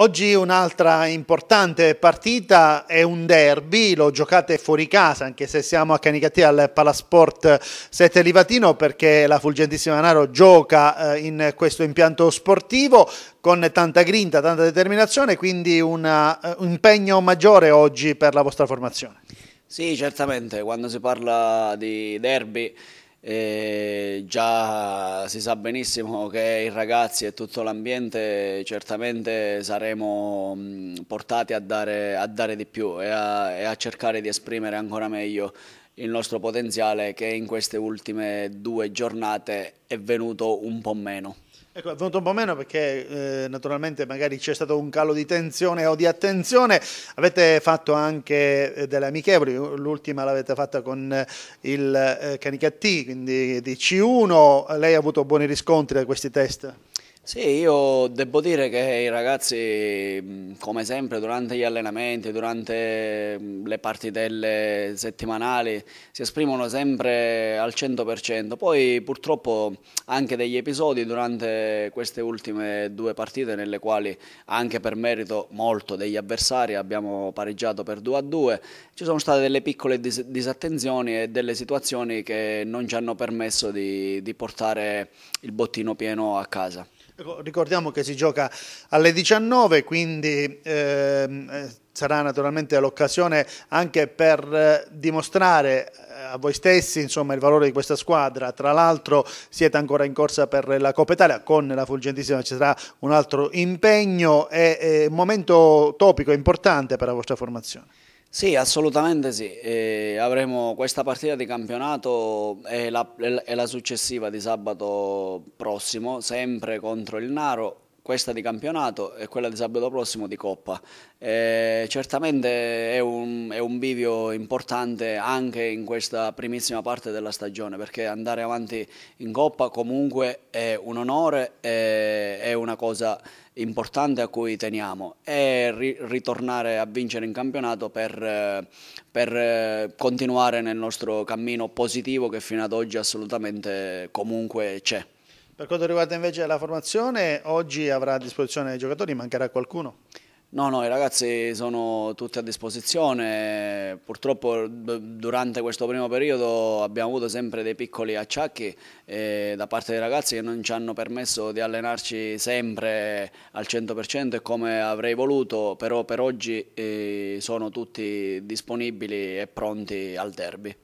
Oggi un'altra importante partita è un derby, lo giocate fuori casa anche se siamo a Canicatia al Palasport 7 Livatino perché la Fulgentissima Naro gioca eh, in questo impianto sportivo con tanta grinta, tanta determinazione, quindi una, eh, un impegno maggiore oggi per la vostra formazione. Sì, certamente, quando si parla di derby e già si sa benissimo che i ragazzi e tutto l'ambiente certamente saremo mm, portati a dare, a dare di più e a, e a cercare di esprimere ancora meglio il nostro potenziale che in queste ultime due giornate è venuto un po' meno. Ecco, è venuto un po' meno perché eh, naturalmente magari c'è stato un calo di tensione o di attenzione, avete fatto anche eh, delle amichevoli, l'ultima l'avete fatta con eh, il eh, Canicattì, quindi di C1, lei ha avuto buoni riscontri da questi test? Sì, io devo dire che i ragazzi, mm, come sempre, durante gli allenamenti, durante mm, le partitelle settimanali, si esprimono sempre al 100%. Poi purtroppo anche degli episodi durante queste ultime due partite, nelle quali anche per merito molto degli avversari abbiamo pareggiato per 2-2, ci sono state delle piccole dis disattenzioni e delle situazioni che non ci hanno permesso di, di portare il bottino pieno a casa. Ricordiamo che si gioca alle 19, quindi eh, sarà naturalmente l'occasione anche per eh, dimostrare eh, a voi stessi insomma, il valore di questa squadra. Tra l'altro siete ancora in corsa per la Coppa Italia, con la Fulgentissima ci sarà un altro impegno è un momento topico importante per la vostra formazione. Sì, assolutamente sì. Eh, avremo questa partita di campionato e la, e la successiva di sabato prossimo, sempre contro il Naro questa di campionato e quella di sabato prossimo di Coppa. Eh, certamente è un, è un, bivio importante anche in questa primissima parte della stagione perché andare avanti in Coppa comunque è un onore, è, è una cosa importante a cui teniamo e ri ritornare a vincere in campionato per, per, continuare nel nostro cammino positivo che fino ad oggi assolutamente comunque c'è. Per quanto riguarda invece la formazione, oggi avrà a disposizione i giocatori, mancherà qualcuno? No, no, i ragazzi sono tutti a disposizione, purtroppo durante questo primo periodo abbiamo avuto sempre dei piccoli acciacchi eh, da parte dei ragazzi che non ci hanno permesso di allenarci sempre al 100% come avrei voluto, però per oggi eh, sono tutti disponibili e pronti al derby.